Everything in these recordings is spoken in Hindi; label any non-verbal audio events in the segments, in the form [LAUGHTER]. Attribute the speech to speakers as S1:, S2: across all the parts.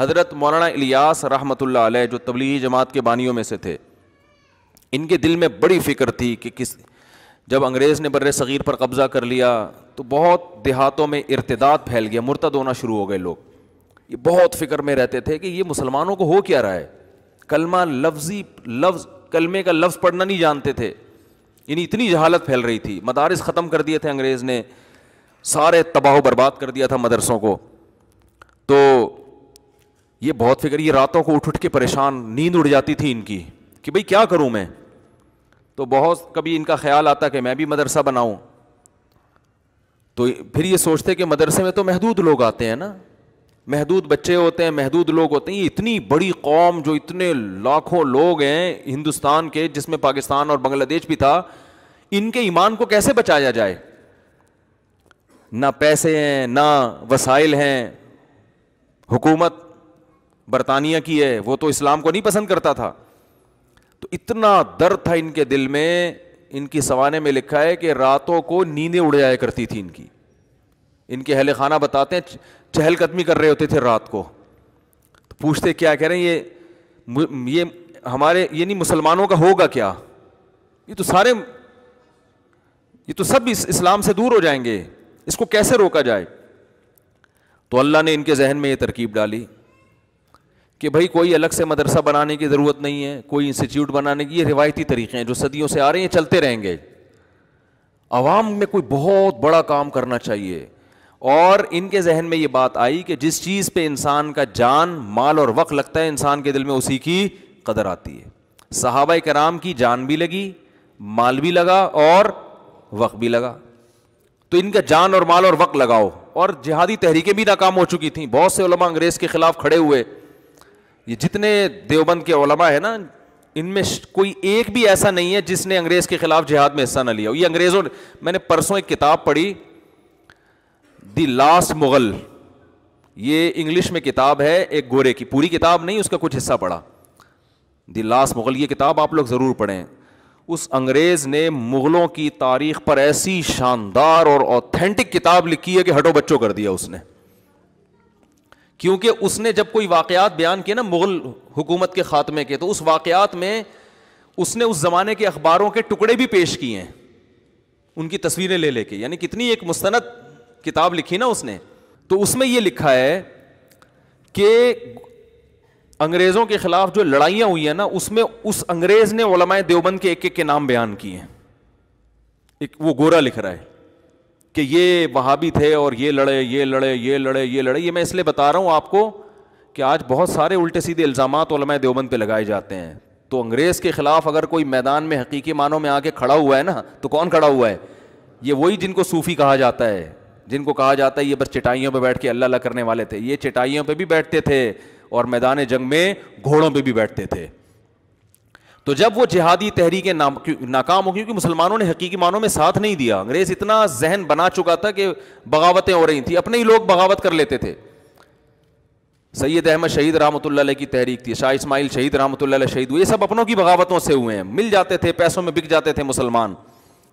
S1: हज़रत मौलाना इलियास रहमतुल्ला अलैह जो तबलीगी जमात के बानियों में से थे इनके दिल में बड़ी फ़िक्र थी कि किस जब अंग्रेज़ ने बर सग़ीर पर कब्ज़ा कर लिया तो बहुत देहातों में इरतदाद फैल गया मुर्तद होना शुरू हो गए लोग ये बहुत फ़िक्र में रहते थे कि ये मुसलमानों को हो क्या रहा है कलमा लफ्ज़ी लफ्ज़ कलमे का लफ्ज़ पढ़ना नहीं जानते थे इन्हें इतनी जहालत फैल रही थी मदारस ख़त्म कर दिए थे अंग्रेज़ ने सारे तबाह बर्बाद कर दिया था मदरसों को तो ये बहुत फिक्र ये रातों को उठ उठ के परेशान नींद उड़ जाती थी इनकी कि भाई क्या करूं मैं तो बहुत कभी इनका ख्याल आता कि मैं भी मदरसा बनाऊं तो फिर ये सोचते कि मदरसे में तो महदूद लोग आते हैं ना महदूद बच्चे होते हैं महदूद लोग होते हैं ये इतनी बड़ी कौम जो इतने लाखों लोग हैं हिंदुस्तान के जिसमें पाकिस्तान और बांग्लादेश भी था इनके ईमान को कैसे बचाया जाए ना पैसे हैं ना वसाइल हैं हुकूमत बरतानिया की है वो तो इस्लाम को नहीं पसंद करता था तो इतना दर्द था इनके दिल में इनकी सवाने में लिखा है कि रातों को नींदें उड़ जाया करती थी इनकी इनके अहल खाना बताते हैं चहलकदमी कर रहे होते थे रात को तो पूछते क्या कह रहे हैं ये ये हमारे ये नहीं मुसलमानों का होगा क्या ये तो सारे ये तो सब इस इस्लाम से दूर हो जाएंगे इसको कैसे रोका जाए तो अल्लाह ने इनके जहन में ये तरकीब डाली कि भाई कोई अलग से मदरसा बनाने की ज़रूरत नहीं है कोई इंस्टीट्यूट बनाने की ये रिवायती तरीक़े हैं जो सदियों से आ रहे हैं चलते रहेंगे आवाम में कोई बहुत बड़ा काम करना चाहिए और इनके जहन में ये बात आई कि जिस चीज़ पे इंसान का जान माल और वक्त लगता है इंसान के दिल में उसी की कदर आती है सहाबा कराम की जान भी लगी माल भी लगा और वक्त भी लगा तो इनका जान और माल और वक्त लगाओ और जिहादी तहरीकें भी नाकाम हो चुकी थी बहुत से अंग्रेज़ के ख़िलाफ़ खड़े हुए ये जितने देवबंद के ओलमा है ना इनमें कोई एक भी ऐसा नहीं है जिसने अंग्रेज के खिलाफ जिहाद में हिस्सा ना लिया ये अंग्रेजों मैंने परसों एक किताब पढ़ी द लास्ट मुगल ये इंग्लिश में किताब है एक गोरे की पूरी किताब नहीं उसका कुछ हिस्सा पढ़ा दी लास्ट मुगल ये किताब आप लोग ज़रूर पढ़ें उस अंग्रेज़ ने मुग़लों की तारीख पर ऐसी शानदार और ऑथेंटिक किताब लिखी है कि हटो बच्चों कर दिया उसने क्योंकि उसने जब कोई वाक़ात बयान किए ना मुग़ल हुकूमत के ख़ात्मे के तो उस वाक़ात में उसने उस ज़माने के अखबारों के टुकड़े भी पेश किए हैं उनकी तस्वीरें ले लेके यानी कितनी एक मुस्तनद किताब लिखी ना उसने तो उसमें यह लिखा है कि अंग्रेज़ों के ख़िलाफ़ जो लड़ाइयाँ हुई हैं ना उसमें उस अंग्रेज़ ने देवबंद के एक एक के नाम बयान किए हैं एक वो गोरा लिख रहा है कि ये वहाँ भी थे और ये लड़े ये लड़े ये लड़े ये लड़े ये मैं इसलिए बता रहा हूँ आपको कि आज बहुत सारे उल्टे सीधे इल्ज़ाम देवबंद पर लगाए जाते हैं तो अंग्रेज़ के ख़िलाफ़ अगर कोई मैदान में हकीकी मानों में आके खड़ा हुआ है ना तो कौन खड़ा हुआ है ये वही जिनको सूफ़ी कहा जाता है जिनको कहा जाता है ये बस चटाइयों पर बैठ के अल्लाह करने वाले थे ये चटाइयों पर भी बैठते थे और मैदान जंग में घोड़ों पर भी बैठते थे तो जब वो जिहादी तहरीक नाकाम हो क्योंकि मुसलमानों ने हकीकी मानों में साथ नहीं दिया अंग्रेज इतना जहन बना चुका था कि बगावतें हो रही थी अपने ही लोग बगावत कर लेते थे सैयद अहमद शहीद रहमत की तहरीक थी शाह इस्माइल शहीद रहमत शहीद हुए ये सब अपनों की बगावतों से हुए हैं मिल जाते थे पैसों में बिक जाते थे मुसलमान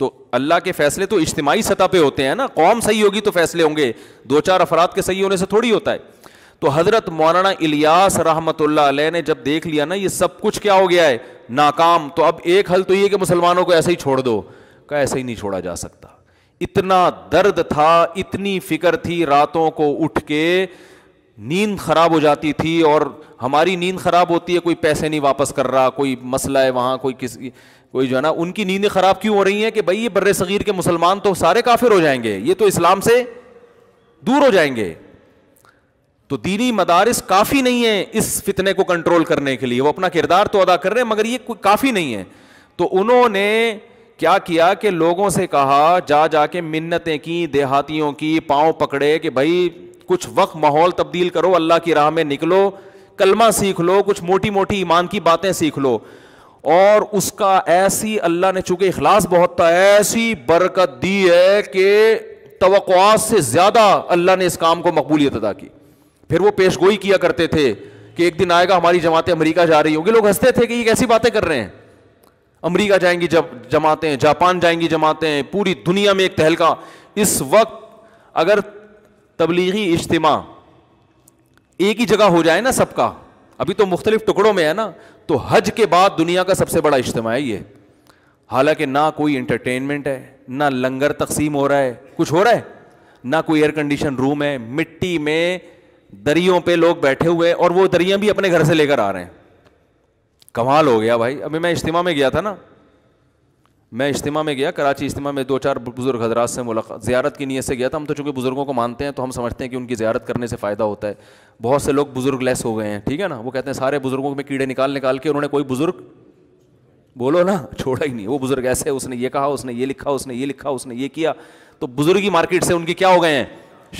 S1: तो अल्लाह के फैसले तो इज्तमाही सतह पे होते हैं ना कौम सही होगी तो फैसले होंगे दो चार अफराद के सही होने से थोड़ी होता है तो हजरत मौलाना इलियास रहमत ने जब देख लिया ना ये सब कुछ क्या हो गया है नाकाम तो अब एक हल तो ये कि मुसलमानों को ऐसे ही छोड़ दो का ऐसे ही नहीं छोड़ा जा सकता इतना दर्द था इतनी फिक्र थी रातों को उठ के नींद खराब हो जाती थी और हमारी नींद खराब होती है कोई पैसे नहीं वापस कर रहा कोई मसला है वहाँ कोई किसी कोई जो है ना उनकी नींदें खराब क्यों हो रही हैं कि भाई ये बर्रे सगीर के मुसलमान तो सारे काफिर हो जाएंगे ये तो इस्लाम से दूर हो जाएंगे तो दीनी मदारस काफी नहीं है इस फितने को कंट्रोल करने के लिए वो अपना किरदार तो अदा कर रहे हैं मगर ये कोई काफी नहीं है तो उन्होंने क्या किया कि लोगों से कहा जा जा के मिन्नतें की देहातियों की पांव पकड़े कि भाई कुछ वक्त माहौल तब्दील करो अल्लाह की राह में निकलो कलमा सीख लो कुछ मोटी मोटी ईमान की बातें सीख लो और उसका ऐसी अल्लाह ने चूंकि इखलास बहुत था ऐसी बरकत दी है कि तो से ज़्यादा अल्लाह ने इस काम को मकबूलियत अदा की फिर वो पेश गोई किया करते थे कि एक दिन आएगा हमारी जमातें अमेरिका जा रही होंगी लोग हंसते थे कि ये कैसी बातें कर रहे हैं अमेरिका जाएंगी जब जमातें जापान जाएंगी जमातें पूरी दुनिया में एक तहलका इस वक्त अगर तबलीगी इज्तम एक ही जगह हो जाए ना सबका अभी तो मुख्तलिफ टुकड़ों में है ना तो हज के बाद दुनिया का सबसे बड़ा इज्तम है ये हालांकि ना कोई इंटरटेनमेंट है ना लंगर तकसीम हो रहा है कुछ हो रहा है ना कोई एयर कंडीशन रूम है मिट्टी में दरियों पे लोग बैठे हुए हैं और वो दरिया भी अपने घर से लेकर आ रहे हैं कमाल हो गया भाई अभी मैं इज्तिमा में गया था ना मैं इज्तिमा में गया कराची इज्तिमा में दो चार बुज़ुर्ग हजरात से मुलाकात ज़्यारत की नीयत से गया था हम तो चूंकि बुज़ुर्गों को मानते हैं तो हम समझते हैं कि उनकी ज़्यारत करने से फ़ायदा होता है बहुत से लोग बुज़ुर्ग लेस हो गए हैं ठीक है ना वो कहते हैं सारे बुज़ुर्गों में कीड़े निकाल निकाल के उन्होंने कोई बुज़ुर्ग बोलो ना [LAUGHS] छोड़ा ही नहीं वो बुज़ुर्ग ऐसे उसने ये कहा उसने ये लिखा उसने ये लिखा उसने ये किया तो बुज़ुर्ग की मार्केट से उनके क्या हो गए हैं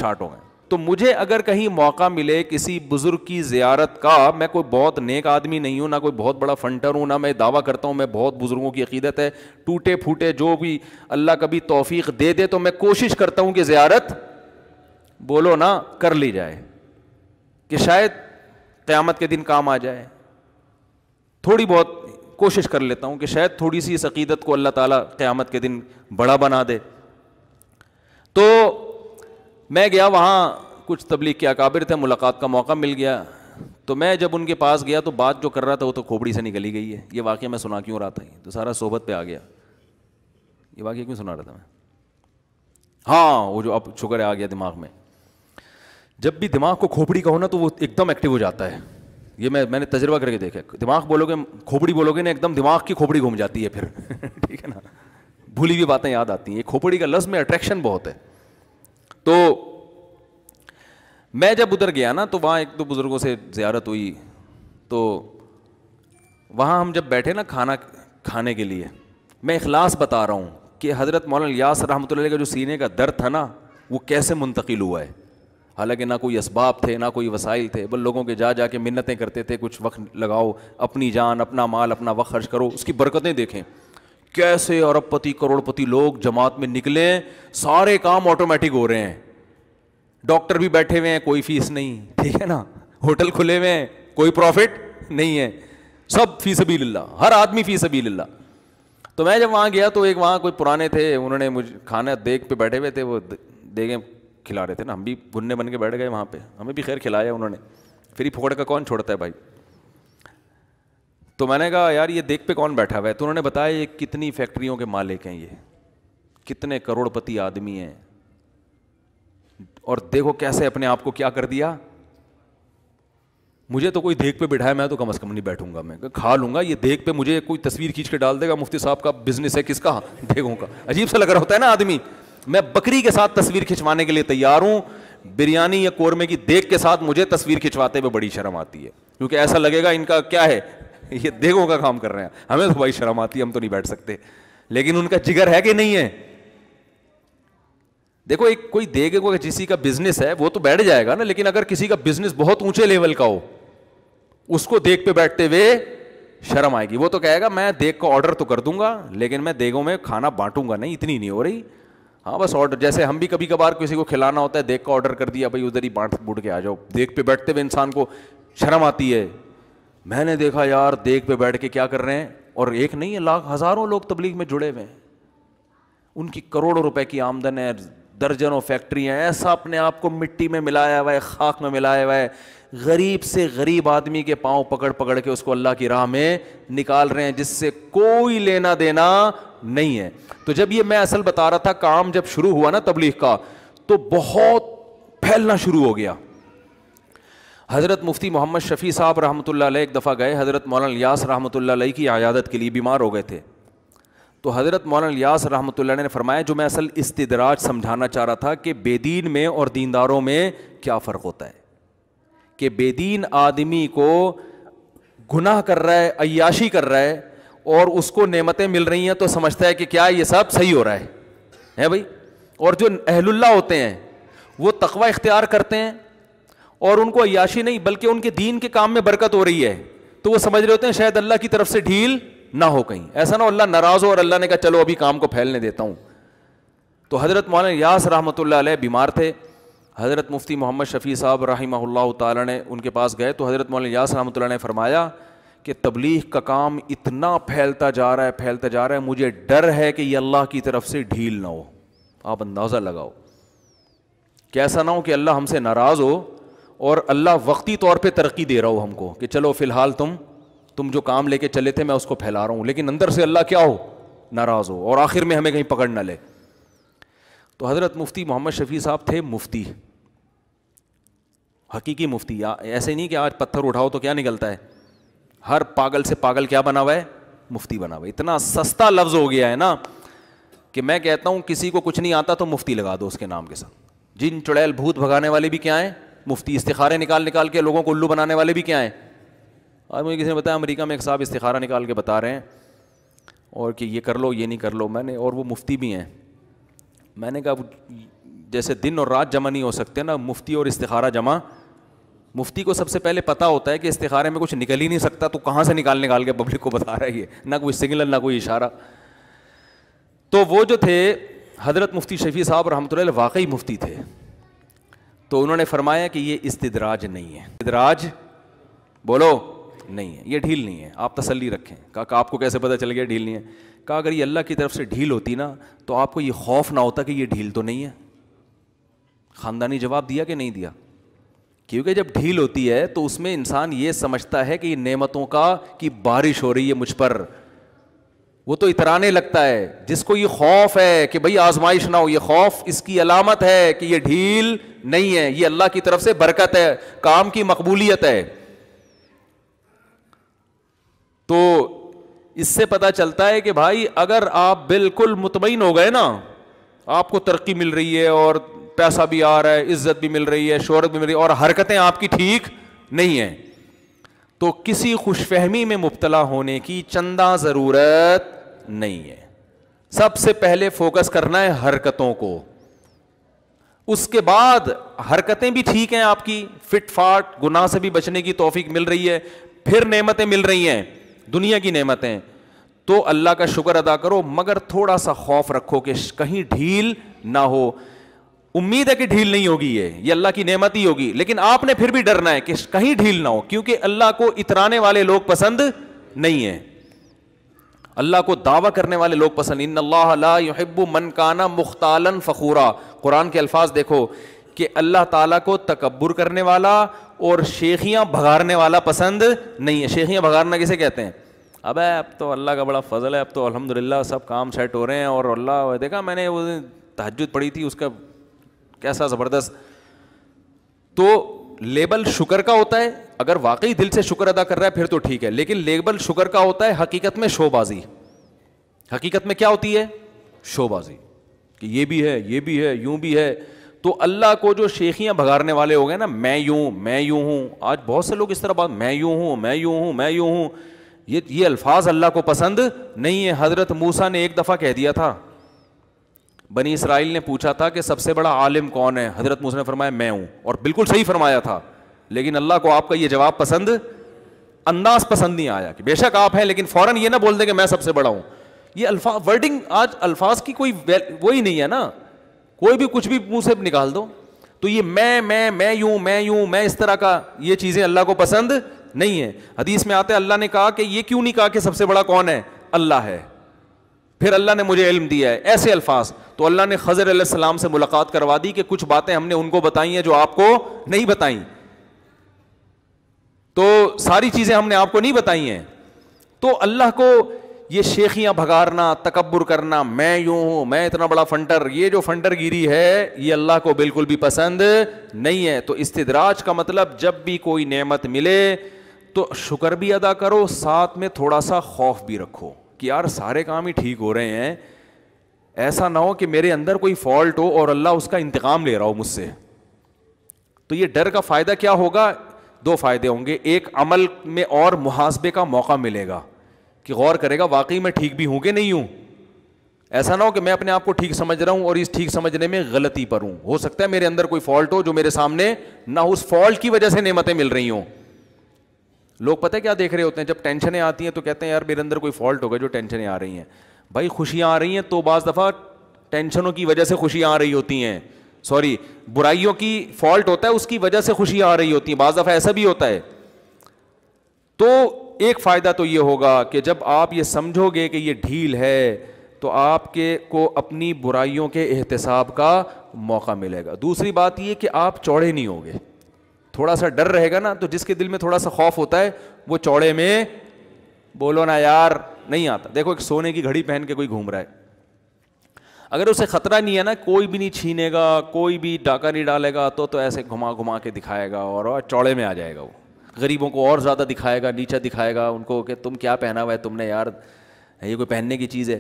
S1: शार्ट हो गए तो मुझे अगर कहीं मौका मिले किसी बुजुर्ग की जियारत का मैं कोई बहुत नेक आदमी नहीं हूं ना कोई बहुत बड़ा फंटर हूं ना मैं दावा करता हूं मैं बहुत बुजुर्गों की अकीदत है टूटे फूटे जो भी अल्लाह कभी तोफीक दे दे तो मैं कोशिश करता हूं कि जियारत बोलो ना कर ली जाए कि शायद क़्यामत के दिन काम आ जाए थोड़ी बहुत कोशिश कर लेता हूं कि शायद थोड़ी सी इस अकीदत को अल्लाह ताला क़्यामत के दिन बड़ा बना दे तो मैं गया वहाँ कुछ तबलीग के अकाबिर थे मुलाकात का मौका मिल गया तो मैं जब उनके पास गया तो बात जो कर रहा था वो तो खोपड़ी से निकली गई है ये वाक्य मैं सुना क्यों रहा था तो सारा सोबत पे आ गया ये वाक्य क्यों सुना रहा था मैं हाँ वो जो अब शुगर आ गया दिमाग में जब भी दिमाग को खोपड़ी कहो ना तो वो एकदम एक्टिव हो जाता है ये मैं मैंने तजर्बा करके देखा दिमाग बोलोगे खोपड़ी बोलोगे ना एकदम दिमाग की खोपड़ी घूम जाती है फिर [LAUGHS] ठीक है ना भूली हुई बातें याद आती हैं ये खोपड़ी का लफ्ज़ में अट्रैक्शन बहुत है तो मैं जब उधर गया ना तो वहाँ एक दो बुज़ुर्गों से ज़्यारत हुई तो वहाँ हम जब बैठे ना खाना खाने के लिए मैं इखलास बता रहा हूँ कि हज़रत मौलाना यास रहमत का जो सीने का दर्द था ना वो कैसे मुंतकिल हुआ है हालांकि ना कोई इसबाब थे ना कोई वसाइल थे बल लोगों के जा जा के मिन्नतें करते थे कुछ वक्त लगाओ अपनी जान अपना माल अपना वक्त खर्च करो उसकी बरकतें देखें कैसे अरबपति करोड़पति लोग जमात में निकले सारे काम ऑटोमेटिक हो रहे हैं डॉक्टर भी बैठे हुए हैं कोई फीस नहीं ठीक है ना होटल खुले हुए हैं कोई प्रॉफिट नहीं है सब फीस अभी लाला हर आदमी फीस अभी लल्ला तो मैं जब वहाँ गया तो एक वहाँ कोई पुराने थे उन्होंने मुझे खाना देख पे बैठे हुए थे वो देखे खिला रहे थे ना हम भी बुनने बन के बैठ गए वहाँ पे हमें भी खैर खिलाया उन्होंने फिर ही फोकड़ का कौन छोड़ता है भाई तो मैंने कहा यार ये देख पे कौन बैठा हुआ है तो उन्होंने बताया ये कितनी फैक्ट्रियों के मालिक हैं ये कितने करोड़पति आदमी हैं और देखो कैसे अपने आप को क्या कर दिया मुझे तो कोई देख पे बिठाया मैं तो कम अज़ कम नहीं बैठूंगा मैं खा लूंगा ये देख पे मुझे कोई तस्वीर खींच के डाल देगा मुफ्ती साहब का बिजनेस है किसका देखों का अजीब सा लग रहा होता है ना आदमी मैं बकरी के साथ तस्वीर खिंचवाने के लिए तैयार हूँ बिरयानी या कोरमे की देख के साथ मुझे तस्वीर खिंचवाते हुए बड़ी शर्म आती है क्योंकि ऐसा लगेगा इनका क्या है [LAUGHS] ये देगों का काम कर रहे हैं हमें तो भाई शर्म आती है हम तो नहीं बैठ सकते लेकिन उनका जिगर है कि नहीं है देखो एक कोई देगे को किसी का बिजनेस है वो तो बैठ जाएगा ना लेकिन अगर किसी का बिजनेस बहुत ऊंचे लेवल का हो उसको देख पे बैठते हुए शर्म आएगी वो तो कहेगा मैं देख का ऑर्डर तो कर दूंगा लेकिन मैं देगों में खाना बांटूंगा नहीं इतनी नहीं हो रही हाँ बस ऑर्डर जैसे हम भी कभी कभार किसी को खिलाना होता है देख का ऑर्डर कर दिया भाई उधर ही बांट बूट के आ जाओ देख पे बैठते हुए इंसान को शर्म आती है मैंने देखा यार देख पे बैठ के क्या कर रहे हैं और एक नहीं है लाख हजारों लोग तबलीग में जुड़े हुए हैं उनकी करोड़ों रुपए की आमदन है दर्जनों फैक्ट्रियां ऐसा अपने आप को मिट्टी में मिलाया हुआ है खाक में मिलाया हुआ है गरीब से गरीब आदमी के पांव पकड़ पकड़ के उसको अल्लाह की राह में निकाल रहे हैं जिससे कोई लेना देना नहीं है तो जब ये मैं असल बता रहा था काम जब शुरू हुआ ना तबलीग का तो बहुत फैलना शुरू हो गया हज़रत मुफ्ती मोहम्मद शफ़ी साहब रहमत एक दफ़ा गए हज़रत मौलाना लियास रहमत की आयादत के लिए बीमार हो गए थे तो हज़रत मौलाना लियास रहमत ने फरमाया जो मैं असल इस्तराज समझाना चाह रहा था कि बेदीन में और दीनदारों में क्या फ़र्क होता है कि बेदीन आदमी को गुनाह कर रहा है अयाशी कर रहा है और उसको नमतें मिल रही हैं तो समझता है कि क्या ये सब सही हो रहा है है भाई और जो अहलुल्ला होते हैं वो तकवा इख्तियार करते हैं और उनको अयाशी नहीं बल्कि उनके दीन के काम में बरकत हो रही है तो वो समझ रहे होते हैं शायद अल्लाह की तरफ से ढील ना हो कहीं ऐसा ना अल्लाह नाराज हो और अल्लाह ने कहा चलो अभी काम को फैलने देता हूँ तो हज़रत मौलाना यास रहमत बीमार थे हज़रत मुफ्ती मोहम्मद शफ़ी साहब रहीमल्ला ताली ने उनके पास गए तो हज़रत मौलाना यास रहमत ने फरमाया कि तबलीग का काम इतना फैलता जा रहा है फैलता जा रहा है मुझे डर है कि यह अल्लाह की तरफ से ढील ना हो आप अंदाज़ा लगाओ कैसा ना हो कि अल्लाह हमसे नाराज़ हो और अल्लाह वक्ती तौर पे तरक्की दे रहा हो हमको कि चलो फिलहाल तुम तुम जो काम लेके चले थे मैं उसको फैला रहा हूँ लेकिन अंदर से अल्लाह क्या हो नाराज़ हो और आखिर में हमें कहीं पकड़ ना ले तो हज़रत मुफ्ती मोहम्मद शफ़ी साहब थे मुफ्ती हकीकी मुफ्ती या ऐसे नहीं कि आज पत्थर उठाओ तो क्या निकलता है हर पागल से पागल क्या बना हुआ है मुफ्ती बना हुआ है इतना सस्ता लफ्ज़ हो गया है ना कि मैं कहता हूं किसी को कुछ नहीं आता तो मुफ्ती लगा दो उसके नाम के साथ जिन चुड़ैल भूत भगाने वाले भी क्या हैं मुफ्ती इस्तारे निकाल निकाल के लोगों को उल्लू बनाने वाले भी क्या हैं आज मुझे किसी ने बताया अमेरिका में एक साहब इस्तारा निकाल के बता रहे हैं और कि ये कर लो ये नहीं कर लो मैंने और वो मुफ्ती भी हैं मैंने कहा जैसे दिन और रात जमा नहीं हो सकते ना मुफ्ती और इस्तारा जमा मुफ्ती को सबसे पहले पता होता है कि इस्तारे में कुछ निकल ही नहीं सकता तो कहाँ से निकाल निकाल के पब्लिक को बता रहा है ये ना कोई सिग्नल ना कोई इशारा तो वो जो थे हज़रत मुफ्ती शफी साहब रहमत वाकई मुफ्ती थे तो उन्होंने फरमाया कि ये इस्तदराज नहीं है इस्तदराज बोलो नहीं है ये ढील नहीं है आप तसल्ली रखें का आपको कैसे पता चल गया ढील नहीं है कहा अगर ये अल्लाह की तरफ से ढील होती ना तो आपको ये खौफ ना होता कि ये ढील तो नहीं है ख़ानदानी जवाब दिया कि नहीं दिया क्योंकि जब ढील होती है तो उसमें इंसान ये समझता है कि ये नेमतों का कि बारिश हो रही है मुझ पर वो तो इतराने लगता है जिसको ये खौफ है कि भाई आजमाइश ना हो ये खौफ इसकी अलामत है कि ये ढील नहीं है ये अल्लाह की तरफ से बरकत है काम की मकबूलियत है तो इससे पता चलता है कि भाई अगर आप बिल्कुल मुतमिन हो गए ना आपको तरक्की मिल रही है और पैसा भी आ रहा है इज्जत भी मिल रही है शोहरत भी मिल रही है और हरकतें आपकी ठीक नहीं हैं तो किसी खुशफहमी में मुबतला होने की चंदा ज़रूरत नहीं है सबसे पहले फोकस करना है हरकतों को उसके बाद हरकतें भी ठीक हैं आपकी फिट फाट गुनाह से भी बचने की तोफीक मिल रही है फिर नेमतें मिल रही हैं दुनिया की नेमतें तो अल्लाह का शुक्र अदा करो मगर थोड़ा सा खौफ रखो कि कहीं ढील ना हो उम्मीद है कि ढील नहीं होगी ये ये अल्लाह की नेमत ही होगी लेकिन आपने फिर भी डरना है कि कहीं ढील ना हो क्योंकि अल्लाह को इतराने वाले लोग पसंद नहीं है अल्लाह को दावा करने वाले लोग पसंद इन अल्लाहब्बू मन काना मुख्तालन फ़खूरा कुरान के अल्फाज देखो कि अल्लाह ताला को तकबर करने वाला और शेखियां भगाड़ने वाला पसंद नहीं है शेखियां भगाड़ना किसे कहते हैं अब है अब तो अल्लाह का बड़ा फजल है अब तो अल्हम्दुलिल्लाह सब काम सेट हो रहे हैं और अल्लाह देखा मैंने वो तहजद पढ़ी थी उसका कैसा ज़बरदस्त तो लेबल शुगर का होता है अगर वाकई दिल से शुक्र अदा कर रहा है फिर तो ठीक है लेकिन लेबल शुगर का होता है हकीकत में शोबाजी हकीकत में क्या होती है शोबाजी कि ये भी है ये भी है यूं भी है तो अल्लाह को जो शेखियां भगारने वाले हो गए ना मैं यूं मैं यूं हूं आज बहुत से लोग इस तरह बात मैं यूं हूं मैं यूं हूं मैं यूं हूं ये ये अल्फाज अल्लाह को पसंद नहीं है हजरत मूसा ने एक दफ़ा कह दिया था बनी इसराइल ने पूछा था कि सबसे बड़ा आलिम कौन है हजरत मूसा ने फरमाया मैं हूं और बिल्कुल सही फरमाया था लेकिन अल्लाह को आपका यह जवाब पसंद अंदाज पसंद नहीं आया कि बेशक आप हैं लेकिन फौरन ये ना बोल दें कि मैं सबसे बड़ा हूं ये अल्फा वर्डिंग आज अल्फाज की कोई वो ही नहीं है ना कोई भी कुछ भी मुंह से निकाल दो तो ये मैं मैं मैं यूं मैं यूं मैं इस तरह का ये चीज़ें अल्लाह को पसंद नहीं है हदीस में आते अल्लाह ने कहा कि ये क्यों नहीं कहा कि सबसे बड़ा कौन है अल्लाह है फिर अल्लाह ने मुझे इल्म दिया है ऐसे अल्फाज तो अल्लाह ने खजर सलाम से मुलाकात करवा दी कि कुछ बातें हमने उनको बताई हैं जो आपको नहीं बताई तो सारी चीज़ें हमने आपको नहीं बताई हैं तो अल्लाह को ये शेखियां भगारना तकबर करना मैं यूं हूं मैं इतना बड़ा फंटर ये जो फंटर गिरी है ये अल्लाह को बिल्कुल भी पसंद नहीं है तो इस्तदराज का मतलब जब भी कोई नमत मिले तो शुक्र भी अदा करो साथ में थोड़ा सा खौफ भी रखो कि यार सारे काम ही ठीक हो रहे हैं ऐसा ना हो कि मेरे अंदर कोई फॉल्ट हो और अल्लाह उसका इंतकाम ले रहा हो मुझसे तो ये डर का फ़ायदा क्या होगा दो फ़ायदे होंगे एक अमल में और मुहासबे का मौका मिलेगा कि गौर करेगा वाकई मैं ठीक भी हूँ कि नहीं हूँ ऐसा ना हो कि मैं अपने आप को ठीक समझ रहा हूँ और इस ठीक समझने में गलती पर हूँ हो सकता है मेरे अंदर कोई फॉल्ट हो जो मेरे सामने ना उस फॉल्ट की वजह से नेमतें मिल रही हों लोग पता है क्या देख रहे होते हैं जब टेंशनें आती हैं तो कहते हैं यार मेरे अंदर कोई फॉल्ट होगा जो टेंशनें आ रही हैं भाई खुशियाँ आ रही हैं तो बज़ दफ़ा टेंशनों की वजह से खुशियाँ आ रही होती हैं सॉरी बुराइयों की फॉल्ट होता है उसकी वजह से खुशियाँ आ रही होती हैं बज़ दफ़ा ऐसा भी होता है तो एक फ़ायदा तो ये होगा कि जब आप ये समझोगे कि ये ढील है तो आपके को अपनी बुराइयों के एहतसाब का मौका मिलेगा दूसरी बात ये कि आप चौड़े नहीं होगे थोड़ा सा डर रहेगा ना तो जिसके दिल में थोड़ा सा खौफ होता है वो चौड़े में बोलो ना यार नहीं आता देखो एक सोने की घड़ी पहन के कोई घूम रहा है अगर उसे खतरा नहीं है ना कोई भी नहीं छीनेगा कोई भी डाका नहीं डालेगा तो तो ऐसे घुमा घुमा के दिखाएगा और, और चौड़े में आ जाएगा वो गरीबों को और ज़्यादा दिखाएगा नीचा दिखाएगा उनको कि तुम क्या पहना हुआ है तुमने यार ये कोई पहनने की चीज़ है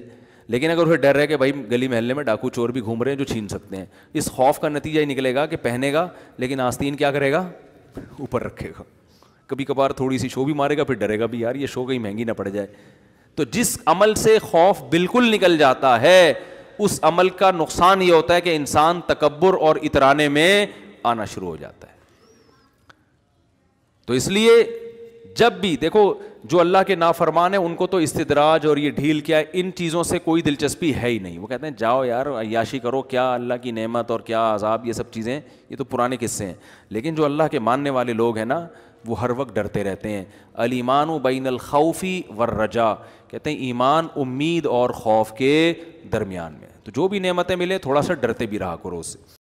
S1: लेकिन अगर उसे डर है कि भाई गली महल्ले में डाकू चोर भी घूम रहे हैं जो छीन सकते हैं इस खौफ का नतीजा ही निकलेगा कि पहनेगा लेकिन आस्तीन क्या करेगा ऊपर रखेगा कभी कभार थोड़ी सी शो भी मारेगा फिर डरेगा भी यार ये शो कहीं महंगी ना पड़ जाए तो जिस अमल से खौफ बिल्कुल निकल जाता है उस अमल का नुकसान ये होता है कि इंसान तकबर और इतराने में आना शुरू हो जाता है तो इसलिए जब भी देखो जो अल्लाह के नाफरमान है उनको तो इस्तदराज और ये ढील क्या है इन चीज़ों से कोई दिलचस्पी है ही नहीं वो कहते हैं जाओ यार अयाशी करो क्या अल्लाह की नेमत और क्या आज़ाब ये सब चीज़ें ये तो पुराने किस्से हैं लेकिन जो अल्लाह के मानने वाले लोग हैं ना वो हर वक्त डरते रहते हैं अलीमान बैन अलखौफ़ी वर रजा कहते हैं ईमान उम्मीद और खौफ के दरमियान में तो जो भी नेमतें मिले थोड़ा सा डरते भी रहा करो उससे